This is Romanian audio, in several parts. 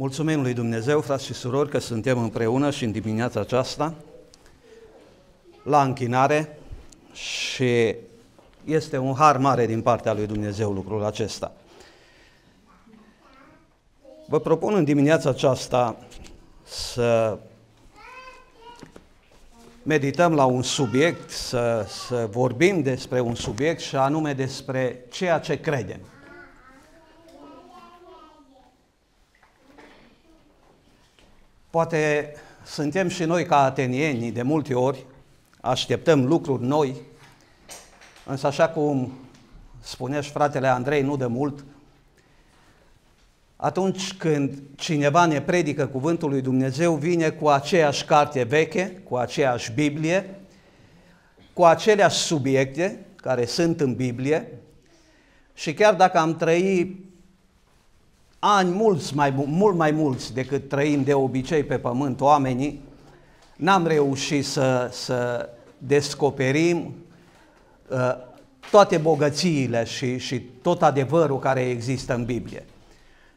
Mulțumim lui Dumnezeu, frați și surori, că suntem împreună și în dimineața aceasta la închinare și este un har mare din partea lui Dumnezeu lucrul acesta. Vă propun în dimineața aceasta să medităm la un subiect, să, să vorbim despre un subiect și anume despre ceea ce credem. Poate suntem și noi ca atenieni de multe ori, așteptăm lucruri noi, însă așa cum spunea și fratele Andrei nu de mult, atunci când cineva ne predică cuvântul lui Dumnezeu, vine cu aceeași carte veche, cu aceeași Biblie, cu aceleași subiecte care sunt în Biblie și chiar dacă am trăi ani mulți mai, mult mai mulți decât trăim de obicei pe pământ oamenii, n-am reușit să, să descoperim uh, toate bogățiile și, și tot adevărul care există în Biblie.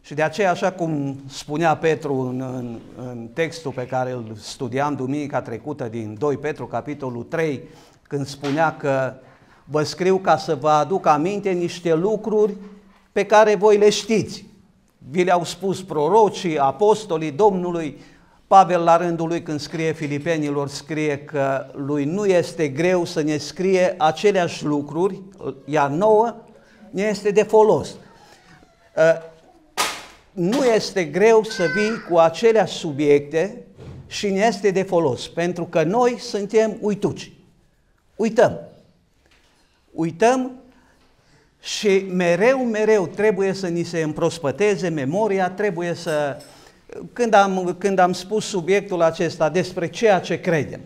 Și de aceea, așa cum spunea Petru în, în, în textul pe care îl studiam duminica trecută din 2 Petru, capitolul 3, când spunea că vă scriu ca să vă aduc aminte niște lucruri pe care voi le știți. Vi le-au spus prorocii, apostolii Domnului, Pavel la rândul lui când scrie filipenilor scrie că lui nu este greu să ne scrie aceleași lucruri, iar nouă ne este de folos. Ă, nu este greu să vii cu aceleași subiecte și ne este de folos, pentru că noi suntem uituci. Uităm. Uităm și mereu, mereu trebuie să ni se împrospăteze memoria, trebuie să... Când am, când am spus subiectul acesta despre ceea ce credem,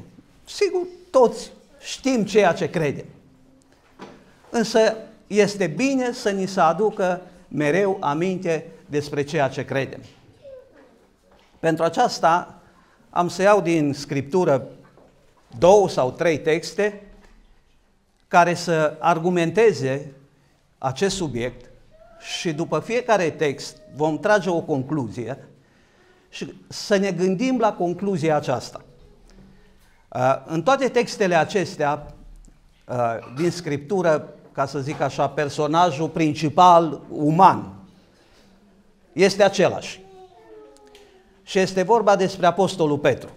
sigur, toți știm ceea ce credem. Însă este bine să ni se aducă mereu aminte despre ceea ce credem. Pentru aceasta am să iau din Scriptură două sau trei texte care să argumenteze acest subiect și după fiecare text vom trage o concluzie și să ne gândim la concluzia aceasta. Uh, în toate textele acestea uh, din Scriptură, ca să zic așa, personajul principal uman este același. Și este vorba despre Apostolul Petru.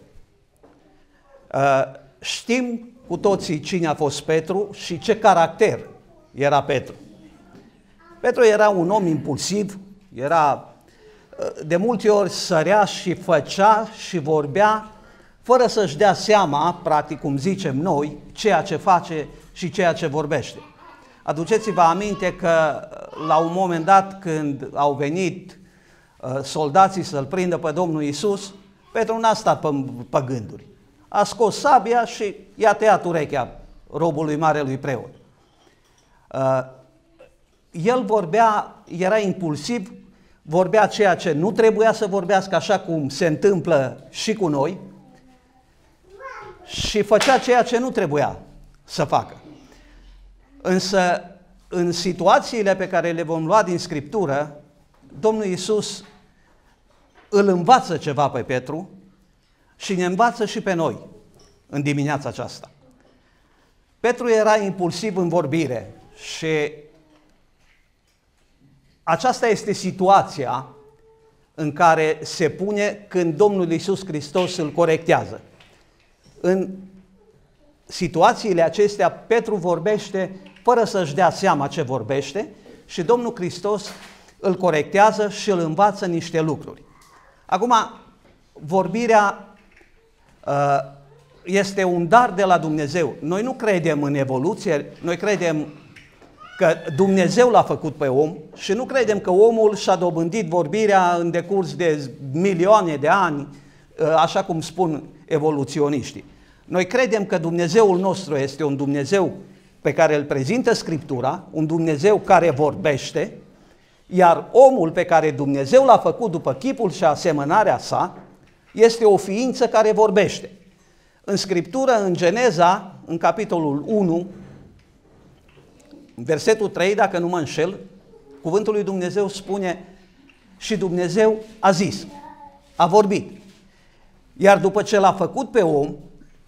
Uh, știm cu toții cine a fost Petru și ce caracter era Petru. Petru era un om impulsiv, era uh, de multe ori sărea și făcea și vorbea fără să-și dea seama, practic cum zicem noi, ceea ce face și ceea ce vorbește. Aduceți-vă aminte că uh, la un moment dat când au venit uh, soldații să-l prindă pe Domnul Isus, Petru n-a stat pe, pe gânduri. A scos sabia și i-a tăiat urechea robului marelui preot el vorbea, era impulsiv, vorbea ceea ce nu trebuia să vorbească, așa cum se întâmplă și cu noi, și făcea ceea ce nu trebuia să facă. Însă, în situațiile pe care le vom lua din Scriptură, Domnul Iisus îl învață ceva pe Petru și ne învață și pe noi în dimineața aceasta. Petru era impulsiv în vorbire și aceasta este situația în care se pune când Domnul Iisus Hristos îl corectează. În situațiile acestea, Petru vorbește fără să-și dea seama ce vorbește și Domnul Hristos îl corectează și îl învață niște lucruri. Acum, vorbirea uh, este un dar de la Dumnezeu. Noi nu credem în evoluție, noi credem că Dumnezeu l-a făcut pe om și nu credem că omul și-a dobândit vorbirea în decurs de milioane de ani, ă, așa cum spun evoluționiștii. Noi credem că Dumnezeul nostru este un Dumnezeu pe care îl prezintă Scriptura, un Dumnezeu care vorbește, iar omul pe care Dumnezeu l-a făcut după chipul și asemănarea sa, este o ființă care vorbește. În Scriptură, în Geneza, în capitolul 1, versetul 3, dacă nu mă înșel, cuvântul lui Dumnezeu spune și Dumnezeu a zis, a vorbit. Iar după ce l-a făcut pe om,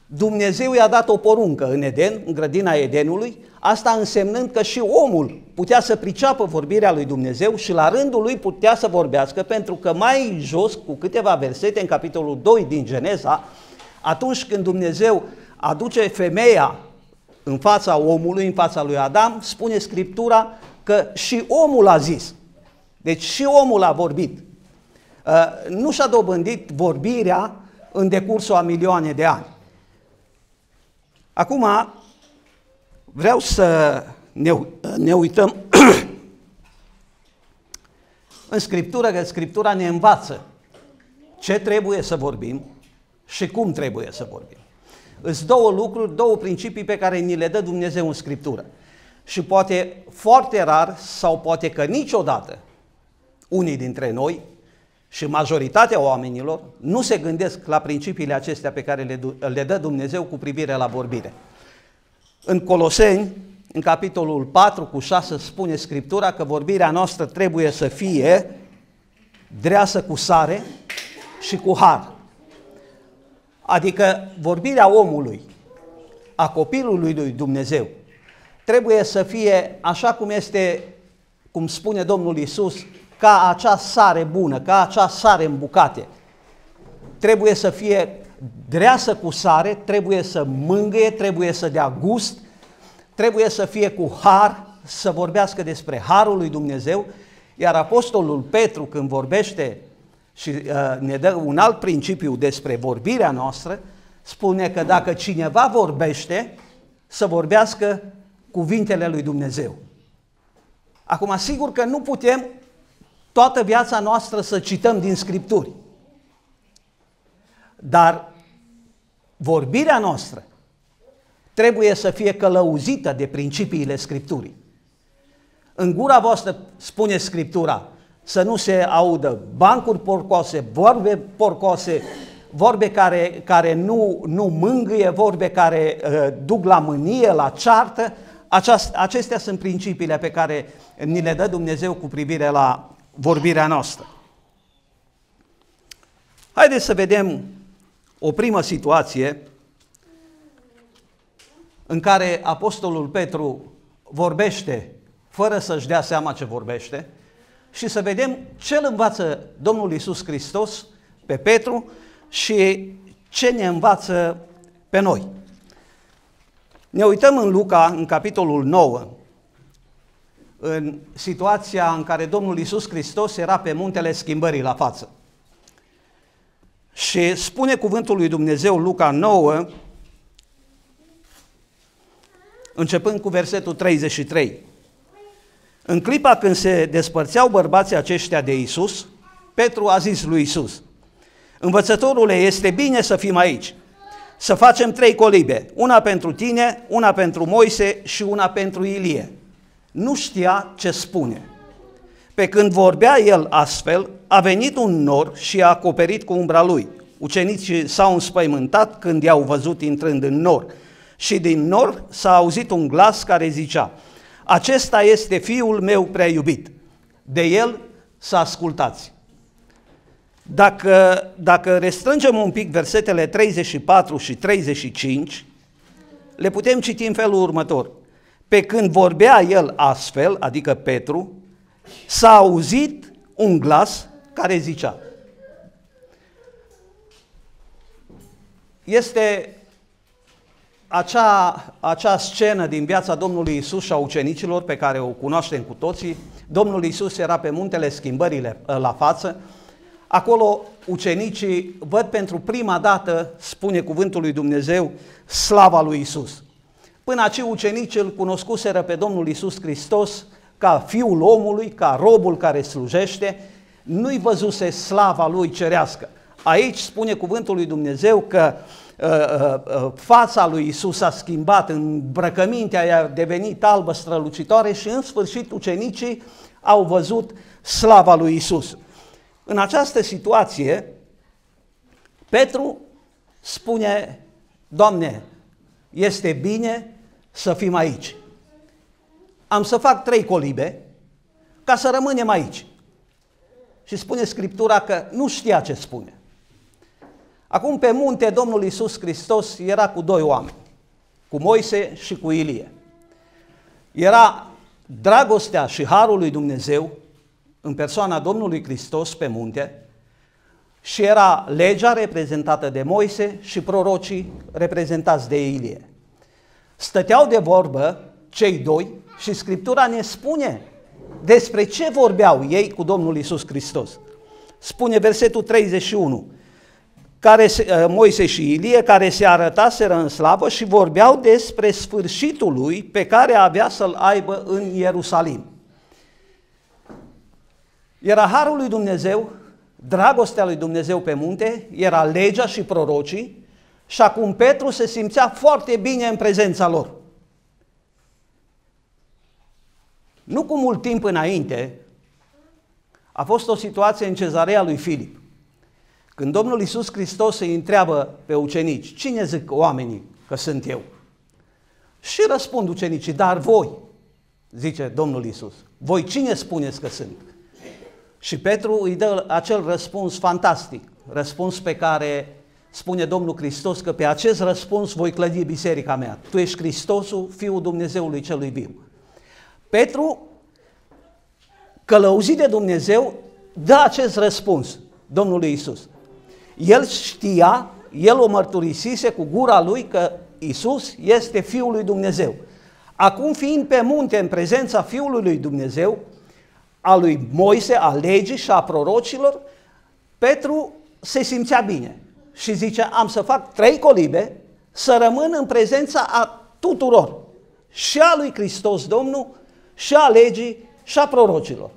Dumnezeu i-a dat o poruncă în Eden, în grădina Edenului, asta însemnând că și omul putea să priceapă vorbirea lui Dumnezeu și la rândul lui putea să vorbească, pentru că mai jos, cu câteva versete, în capitolul 2 din Geneza, atunci când Dumnezeu aduce femeia în fața omului, în fața lui Adam, spune Scriptura că și omul a zis. Deci și omul a vorbit. Uh, nu și-a dobândit vorbirea în decursul a milioane de ani. Acum vreau să ne, ne uităm în Scriptură, că Scriptura ne învață ce trebuie să vorbim și cum trebuie să vorbim. Îs două lucruri, două principii pe care ni le dă Dumnezeu în Scriptură. Și poate foarte rar sau poate că niciodată unii dintre noi și majoritatea oamenilor nu se gândesc la principiile acestea pe care le, le dă Dumnezeu cu privire la vorbire. În Coloseni, în capitolul 4 cu 6 spune Scriptura că vorbirea noastră trebuie să fie dreasă cu sare și cu har. Adică vorbirea omului, a copilului lui Dumnezeu, trebuie să fie așa cum este, cum spune Domnul Isus, ca acea sare bună, ca acea sare în bucate. Trebuie să fie dreasă cu sare, trebuie să mângâie, trebuie să dea gust, trebuie să fie cu har, să vorbească despre harul lui Dumnezeu, iar Apostolul Petru când vorbește și uh, ne dă un alt principiu despre vorbirea noastră, spune că dacă cineva vorbește, să vorbească cuvintele lui Dumnezeu. Acum, sigur că nu putem toată viața noastră să cităm din Scripturi. Dar vorbirea noastră trebuie să fie călăuzită de principiile Scripturii. În gura voastră spune Scriptura, să nu se audă bancuri porcoase, vorbe porcoase, vorbe care, care nu, nu mângâie, vorbe care uh, duc la mânie, la ceartă. Aceast, acestea sunt principiile pe care ni le dă Dumnezeu cu privire la vorbirea noastră. Haideți să vedem o primă situație în care Apostolul Petru vorbește fără să-și dea seama ce vorbește, și să vedem ce îl învață Domnul Iisus Hristos pe Petru și ce ne învață pe noi. Ne uităm în Luca, în capitolul 9, în situația în care Domnul Iisus Hristos era pe muntele schimbării la față. Și spune cuvântul lui Dumnezeu Luca 9, începând cu versetul 33. În clipa când se despărțeau bărbații aceștia de Isus, Petru a zis lui Isus: Învățătorule, este bine să fim aici. Să facem trei colibe, una pentru tine, una pentru Moise și una pentru Ilie. Nu știa ce spune. Pe când vorbea el astfel, a venit un nor și a acoperit cu umbra lui. Ucenicii s-au înspăimântat când i-au văzut intrând în nor. Și din nor s-a auzit un glas care zicea, acesta este fiul meu prea iubit, de el să ascultați. Dacă, dacă restrângem un pic versetele 34 și 35, le putem citi în felul următor. Pe când vorbea el astfel, adică Petru, s-a auzit un glas care zicea. Este acea, acea scenă din viața Domnului Isus și a ucenicilor pe care o cunoaștem cu toții, Domnul Isus era pe muntele schimbările ă, la față, acolo ucenicii văd pentru prima dată, spune cuvântul lui Dumnezeu, slava lui Isus. Până acei ucenici îl cunoscuseră pe Domnul Isus Hristos ca fiul omului, ca robul care slujește, nu-i văzuse slava lui cerească. Aici spune cuvântul lui Dumnezeu că uh, Uh, uh, uh, fața lui Isus s-a schimbat, îmbrăcămintea i-a devenit albă strălucitoare și în sfârșit ucenicii au văzut slava lui Isus. În această situație, Petru spune, Doamne, este bine să fim aici. Am să fac trei colibe ca să rămânem aici. Și spune Scriptura că nu știa ce spune. Acum pe munte Domnul Iisus Hristos era cu doi oameni, cu Moise și cu Ilie. Era dragostea și harul lui Dumnezeu în persoana Domnului Hristos pe munte și era legea reprezentată de Moise și prorocii reprezentați de Ilie. Stăteau de vorbă cei doi și Scriptura ne spune despre ce vorbeau ei cu Domnul Isus Hristos. Spune versetul 31, care se, uh, Moise și Ilie, care se arătaseră în slavă și vorbeau despre sfârșitul lui pe care avea să-l aibă în Ierusalim. Era harul lui Dumnezeu, dragostea lui Dumnezeu pe munte, era legea și prorocii și acum Petru se simțea foarte bine în prezența lor. Nu cu mult timp înainte, a fost o situație în cezarea lui Filip. Când Domnul Iisus Hristos îi întreabă pe ucenici, cine zic oamenii că sunt eu? Și răspund ucenicii, dar voi, zice Domnul Iisus, voi cine spuneți că sunt? Și Petru îi dă acel răspuns fantastic, răspuns pe care spune Domnul Hristos că pe acest răspuns voi clădi biserica mea. Tu ești Hristosul, Fiul Dumnezeului Celui Viu. Petru, călăuzit de Dumnezeu, dă acest răspuns Domnului Iisus el știa, el o mărturisise cu gura lui că Isus este Fiul lui Dumnezeu. Acum fiind pe munte în prezența Fiului lui Dumnezeu, a lui Moise, a legii și a prorocilor, Petru se simțea bine și zice, am să fac trei colibe să rămân în prezența a tuturor, și a lui Hristos Domnul, și a legii, și a prorocilor.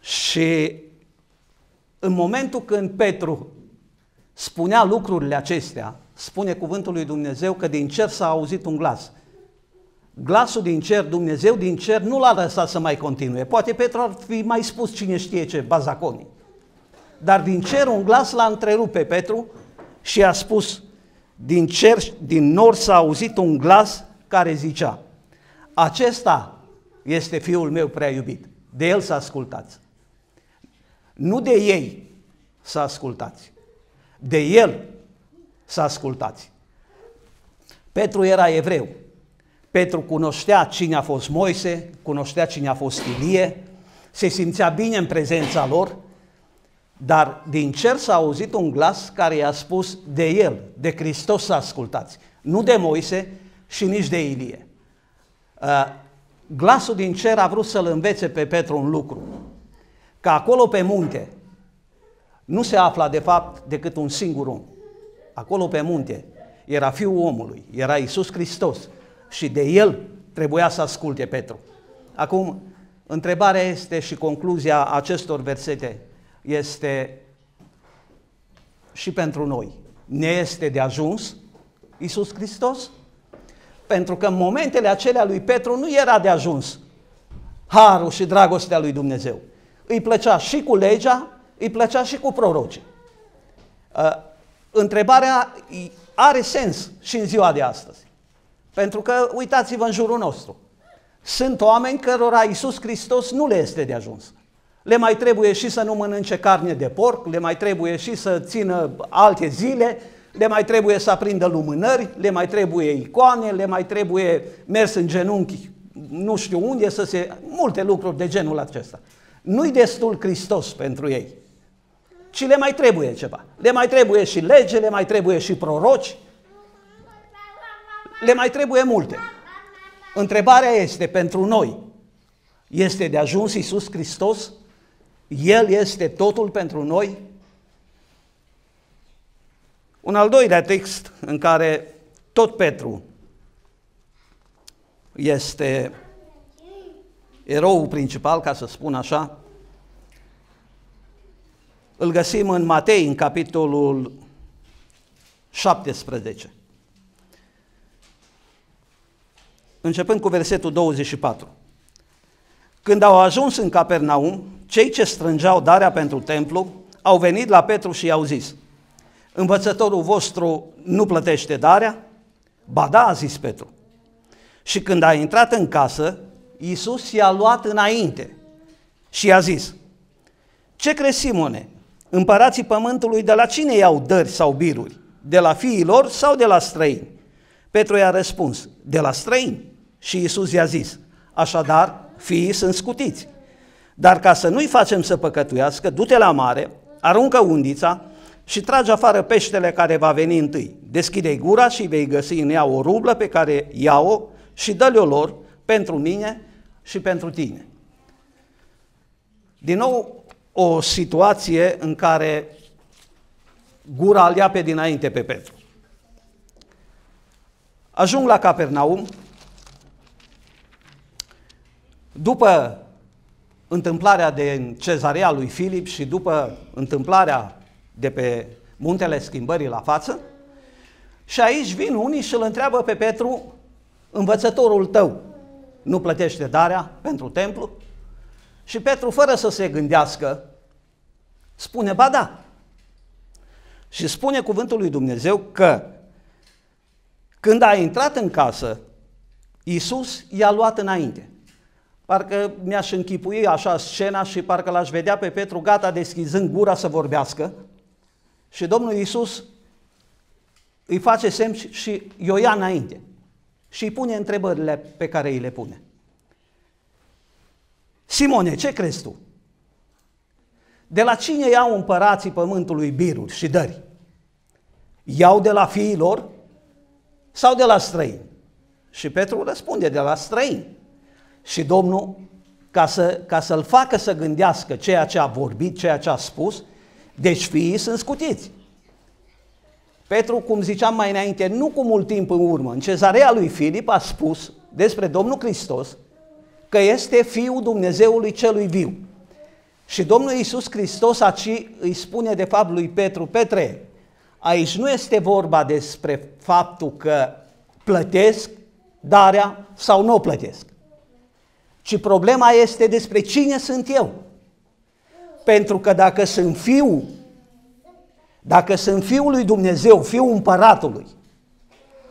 Și în momentul când Petru spunea lucrurile acestea, spune cuvântul lui Dumnezeu că din cer s-a auzit un glas. Glasul din cer, Dumnezeu din cer, nu l-a lăsat să mai continue. Poate Petru ar fi mai spus cine știe ce, bazaconii. Dar din cer un glas l-a întrerupt pe Petru și a spus, din cer, din nor s-a auzit un glas care zicea, acesta este fiul meu prea iubit, de el să ascultați. Nu de ei să ascultați, de el să ascultați. Petru era evreu. Petru cunoștea cine a fost Moise, cunoștea cine a fost Ilie, se simțea bine în prezența lor, dar din cer s-a auzit un glas care i-a spus de el, de Hristos să ascultați, nu de Moise și nici de Ilie. Uh, glasul din cer a vrut să-l învețe pe Petru un lucru, că acolo pe munte nu se afla de fapt decât un singur om. Acolo pe munte era Fiul omului, era Isus Hristos și de El trebuia să asculte Petru. Acum, întrebarea este și concluzia acestor versete este și pentru noi. Ne este de ajuns Isus Hristos? Pentru că în momentele acelea lui Petru nu era de ajuns harul și dragostea lui Dumnezeu. Îi plăcea și cu legea, îi plăcea și cu prorocii. Uh, întrebarea are sens și în ziua de astăzi. Pentru că uitați-vă în jurul nostru. Sunt oameni cărora Iisus Hristos nu le este de ajuns. Le mai trebuie și să nu mănânce carne de porc, le mai trebuie și să țină alte zile, le mai trebuie să aprindă lumânări, le mai trebuie icoane, le mai trebuie mers în genunchi, nu știu unde să se... multe lucruri de genul acesta. Nu-i destul Hristos pentru ei, ci le mai trebuie ceva. Le mai trebuie și lege, le mai trebuie și proroci, le mai trebuie multe. Întrebarea este pentru noi, este de ajuns Iisus Hristos? El este totul pentru noi? Un al doilea text în care tot Petru este eroul principal, ca să spun așa, îl găsim în Matei, în capitolul 17. Începând cu versetul 24. Când au ajuns în Capernaum, cei ce strângeau darea pentru templu au venit la Petru și i-au zis, învățătorul vostru nu plătește darea? Ba da, a zis Petru. Și când a intrat în casă, Iisus i-a luat înainte și i-a zis, ce crezi Simone, împărații pământului de la cine iau dări sau biruri? De la fiilor sau de la străini? Petru i-a răspuns, de la străini. Și Iisus i-a zis, așadar fiii sunt scutiți. Dar ca să nu-i facem să păcătuiască, du-te la mare, aruncă undița și trage afară peștele care va veni întâi. Deschide-i gura și vei găsi în ea o rublă pe care ia-o și dă-le-o lor pentru mine și pentru tine. Din nou, o situație în care gura ia pe dinainte pe Petru. Ajung la Capernaum, după întâmplarea de cezarea lui Filip și după întâmplarea de pe muntele schimbării la față, și aici vin unii și îl întreabă pe Petru, învățătorul tău, nu plătește darea pentru templu? Și Petru, fără să se gândească, spune, ba da. Și spune cuvântul lui Dumnezeu că când a intrat în casă, Iisus i-a luat înainte. Parcă mi-aș închipui așa scena și parcă l-aș vedea pe Petru gata deschizând gura să vorbească și Domnul Iisus îi face semn și, și o ia înainte și îi pune întrebările pe care îi le pune. Simone, ce crezi tu? De la cine iau împărații pământului biruri și dări? Iau de la fiilor sau de la străini? Și Petru răspunde, de la străini. Și Domnul, ca, să, ca să-l facă să gândească ceea ce a vorbit, ceea ce a spus, deci fiii sunt scutiți. Petru, cum ziceam mai înainte, nu cu mult timp în urmă, în cezarea lui Filip a spus despre Domnul Hristos că este Fiul Dumnezeului Celui Viu. Și Domnul Iisus Hristos aici îi spune de fapt lui Petru, Petre, aici nu este vorba despre faptul că plătesc darea sau nu o plătesc, ci problema este despre cine sunt eu. Pentru că dacă sunt fiul dacă sunt Fiul lui Dumnezeu, Fiul Împăratului,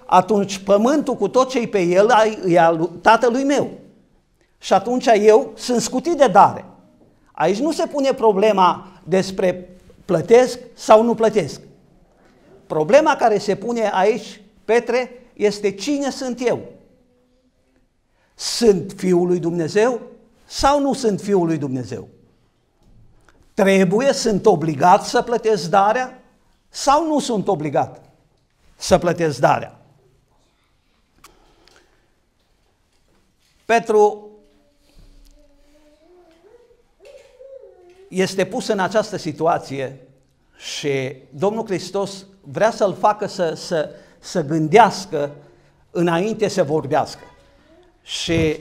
atunci pământul cu tot ce pe el e al tatălui meu. Și atunci eu sunt scutit de dare. Aici nu se pune problema despre plătesc sau nu plătesc. Problema care se pune aici, Petre, este cine sunt eu? Sunt Fiul lui Dumnezeu sau nu sunt Fiul lui Dumnezeu? Trebuie, sunt obligat să plătesc darea? sau nu sunt obligat să plătesc darea? Petru este pus în această situație și Domnul Hristos vrea să-l facă să, să, să gândească înainte să vorbească. Și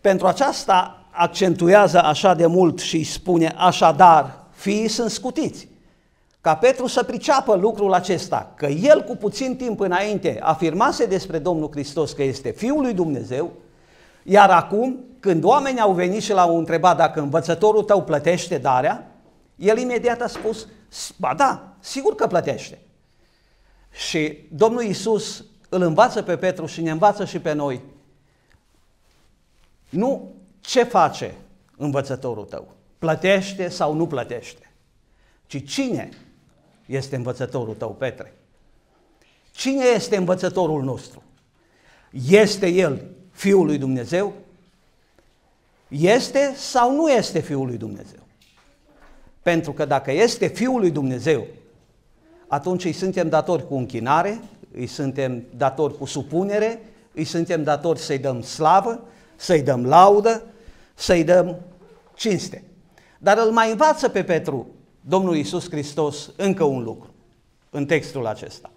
pentru aceasta accentuează așa de mult și îi spune așadar, fiii sunt scutiți ca Petru să priceapă lucrul acesta, că el cu puțin timp înainte afirmase despre Domnul Hristos că este Fiul lui Dumnezeu, iar acum, când oamenii au venit și l-au întrebat dacă învățătorul tău plătește darea, el imediat a spus, ba da, sigur că plătește. Și Domnul Iisus îl învață pe Petru și ne învață și pe noi. Nu ce face învățătorul tău, plătește sau nu plătește, ci cine este învățătorul tău, Petre. Cine este învățătorul nostru? Este El Fiul lui Dumnezeu? Este sau nu este Fiul lui Dumnezeu? Pentru că dacă este Fiul lui Dumnezeu, atunci îi suntem datori cu închinare, îi suntem datori cu supunere, îi suntem datori să-i dăm slavă, să-i dăm laudă, să-i dăm cinste. Dar îl mai învață pe Petru Domnul Iisus Hristos încă un lucru în textul acesta.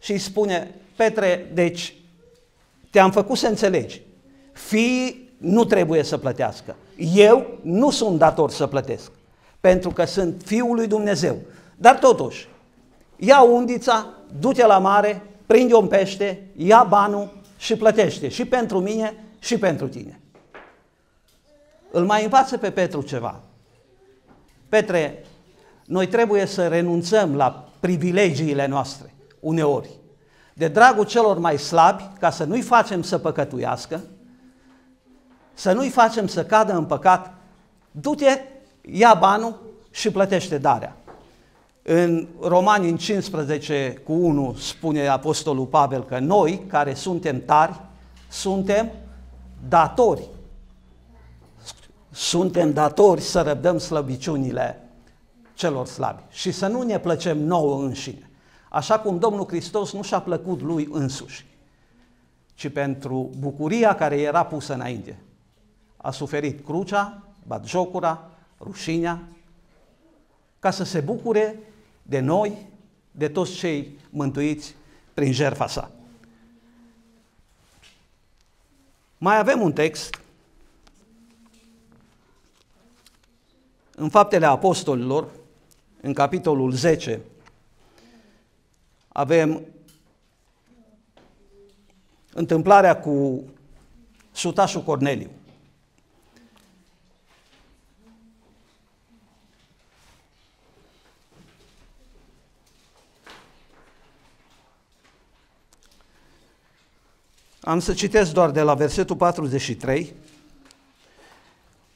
Și îi spune, Petre, deci te-am făcut să înțelegi, fii nu trebuie să plătească. Eu nu sunt dator să plătesc, pentru că sunt fiul lui Dumnezeu. Dar totuși, ia undița, du-te la mare, prinde un pește, ia banul și plătește și pentru mine și pentru tine. Îl mai învață pe Petru ceva. Petre, noi trebuie să renunțăm la privilegiile noastre, uneori, de dragul celor mai slabi, ca să nu-i facem să păcătuiască, să nu-i facem să cadă în păcat, du-te, ia banul și plătește darea. În Romani în 15 cu 1 spune Apostolul Pavel că noi care suntem tari, suntem datori. Suntem datori să răbdăm slăbiciunile celor slabi și să nu ne plăcem nouă înșine, așa cum Domnul Hristos nu și-a plăcut lui însuși, ci pentru bucuria care era pusă înainte. A suferit crucea, batjocura, rușinea, ca să se bucure de noi, de toți cei mântuiți prin jertfa sa. Mai avem un text în Faptele Apostolilor, în capitolul 10, avem întâmplarea cu sutașul Corneliu. Am să citesc doar de la versetul 43.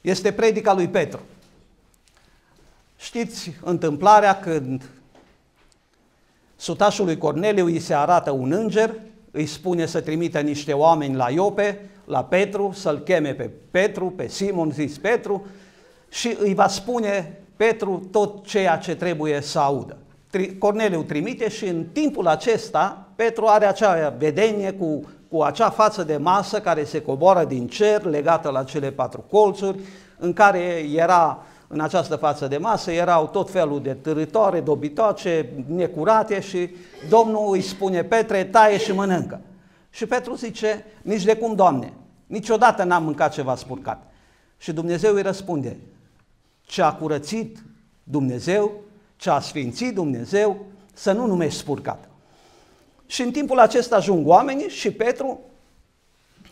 Este predica lui Petru. Știți întâmplarea când sutașului Corneliu îi se arată un înger, îi spune să trimită niște oameni la Iope, la Petru, să-l cheme pe Petru, pe Simon, zis Petru, și îi va spune Petru tot ceea ce trebuie să audă. Corneliu trimite și în timpul acesta Petru are acea vedenie cu, cu acea față de masă care se coboară din cer legată la cele patru colțuri, în care era uh, în această față de masă erau tot felul de târitoare, dobitoace, necurate și Domnul îi spune, Petre, taie și mănâncă. Și Petru zice, nici de cum, Doamne, niciodată n-am mâncat ceva spurcat. Și Dumnezeu îi răspunde, ce a curățit Dumnezeu, ce a sfințit Dumnezeu, să nu numești spurcat. Și în timpul acesta ajung oamenii și Petru,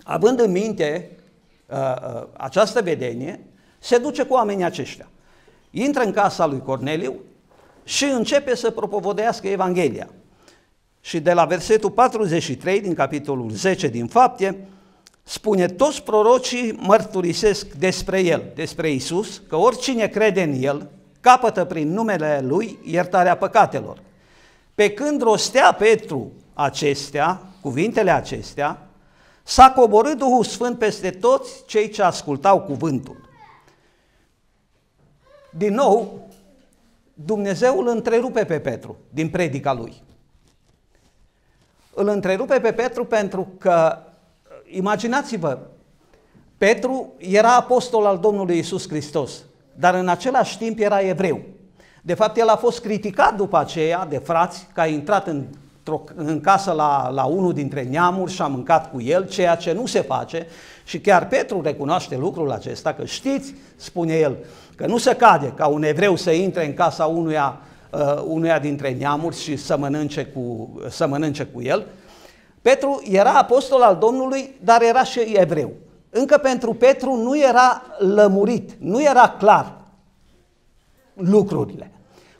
având în minte uh, uh, această vedenie, se duce cu oamenii aceștia. Intră în casa lui Corneliu și începe să propovodească Evanghelia. Și de la versetul 43 din capitolul 10 din Fapte, spune toți prorocii mărturisesc despre el, despre Isus, că oricine crede în el capătă prin numele lui iertarea păcatelor. Pe când rostea Petru acestea, cuvintele acestea, s-a coborât Duhul Sfânt peste toți cei ce ascultau cuvântul. Din nou, Dumnezeu îl întrerupe pe Petru din predica lui. Îl întrerupe pe Petru pentru că, imaginați-vă, Petru era apostol al Domnului Isus Hristos, dar în același timp era evreu. De fapt, el a fost criticat după aceea de frați că a intrat în, în casă la, la unul dintre neamuri și a mâncat cu el, ceea ce nu se face și chiar Petru recunoaște lucrul acesta, că știți, spune el, că nu se cade ca un evreu să intre în casa unuia, uh, unuia dintre neamuri și să mănânce, cu, să mănânce cu el. Petru era apostol al Domnului, dar era și evreu. Încă pentru Petru nu era lămurit, nu era clar lucrurile.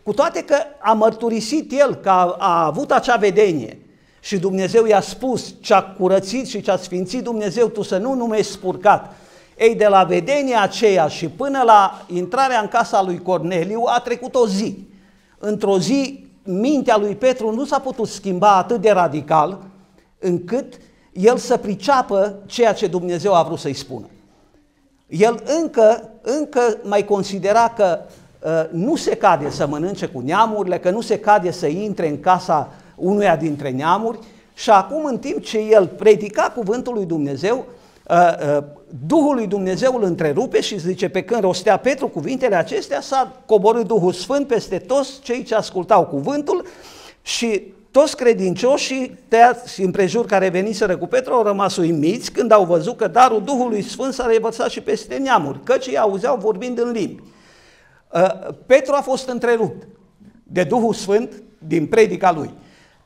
Cu toate că a mărturisit el că a, a avut acea vedenie, și Dumnezeu i-a spus ce a curățit și ce a sfințit Dumnezeu, tu să nu numești spurcat. Ei, de la vedenia aceea și până la intrarea în casa lui Corneliu a trecut o zi. Într-o zi, mintea lui Petru nu s-a putut schimba atât de radical încât el să priceapă ceea ce Dumnezeu a vrut să-i spună. El încă, încă mai considera că uh, nu se cade să mănânce cu neamurile, că nu se cade să intre în casa uh, unuia dintre neamuri și acum în timp ce el predica cuvântul lui Dumnezeu, uh, uh, Duhul lui Dumnezeu îl întrerupe și zice pe când rostea Petru cuvintele acestea s-a coborât Duhul Sfânt peste toți cei ce ascultau cuvântul și toți credincioșii tăiați împrejur care veniseră cu Petru au rămas uimiți când au văzut că darul Duhului Sfânt s-a revărsat și peste neamuri, căci ei auzeau vorbind în limbi. Uh, Petru a fost întrerupt de Duhul Sfânt din predica lui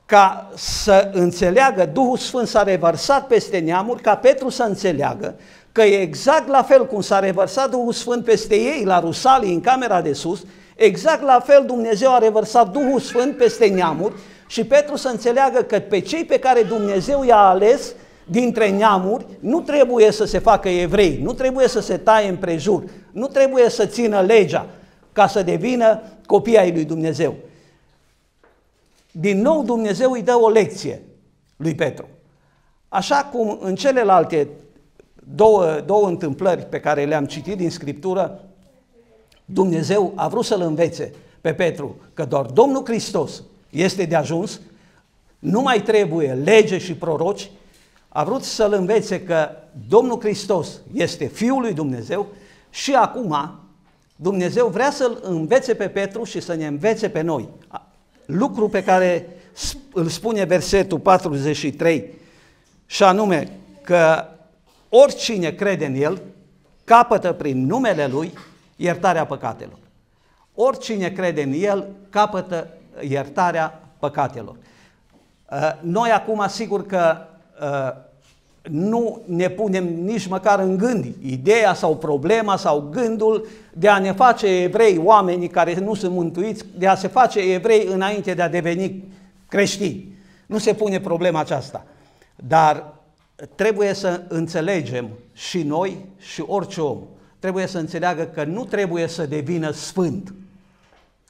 ca să înțeleagă, Duhul Sfânt s-a revărsat peste neamuri, ca Petru să înțeleagă că e exact la fel cum s-a revărsat Duhul Sfânt peste ei, la Rusalii, în camera de sus, exact la fel Dumnezeu a revărsat Duhul Sfânt peste neamuri și Petru să înțeleagă că pe cei pe care Dumnezeu i-a ales dintre neamuri nu trebuie să se facă evrei, nu trebuie să se taie împrejur, nu trebuie să țină legea ca să devină copii ai lui Dumnezeu din nou Dumnezeu îi dă o lecție lui Petru. Așa cum în celelalte două, două întâmplări pe care le-am citit din Scriptură, Dumnezeu a vrut să-l învețe pe Petru că doar Domnul Hristos este de ajuns, nu mai trebuie lege și proroci, a vrut să-l învețe că Domnul Hristos este Fiul lui Dumnezeu și acum Dumnezeu vrea să-l învețe pe Petru și să ne învețe pe noi lucru pe care îl spune versetul 43 și anume că oricine crede în El capătă prin numele Lui iertarea păcatelor. Oricine crede în El capătă iertarea păcatelor. Uh, noi acum, sigur că uh, nu ne punem nici măcar în gând ideea sau problema sau gândul de a ne face evrei oamenii care nu sunt mântuiți, de a se face evrei înainte de a deveni creștini. Nu se pune problema aceasta. Dar trebuie să înțelegem și noi și orice om. Trebuie să înțeleagă că nu trebuie să devină sfânt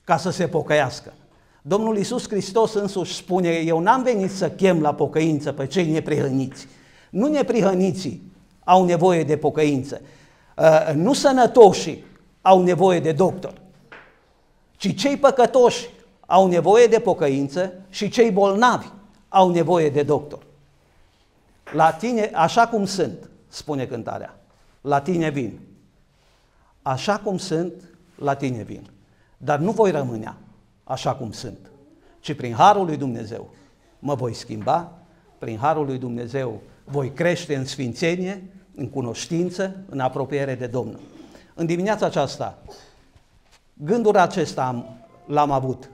ca să se pocăiască. Domnul Iisus Hristos însuși spune, eu n-am venit să chem la pocăință pe cei neprehăniți, nu neprihăniții au nevoie de pocăință. Uh, nu sănătoșii au nevoie de doctor, ci cei păcătoși au nevoie de pocăință și cei bolnavi au nevoie de doctor. La tine, așa cum sunt, spune cântarea, la tine vin. Așa cum sunt, la tine vin. Dar nu voi rămâne așa cum sunt, ci prin harul lui Dumnezeu mă voi schimba, prin harul lui Dumnezeu voi crește în sfințenie, în cunoștință, în apropiere de Domnul. În dimineața aceasta, gândul acesta am, l-am avut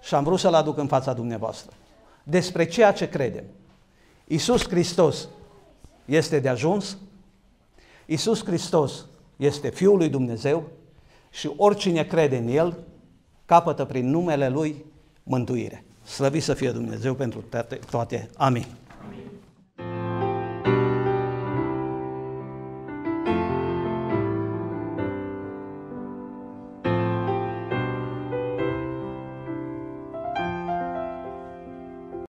și am vrut să-l aduc în fața dumneavoastră. Despre ceea ce credem. Iisus Hristos este de ajuns, Iisus Hristos este Fiul lui Dumnezeu și oricine crede în El capătă prin numele Lui mântuire. Slăvit să fie Dumnezeu pentru toate. Amin.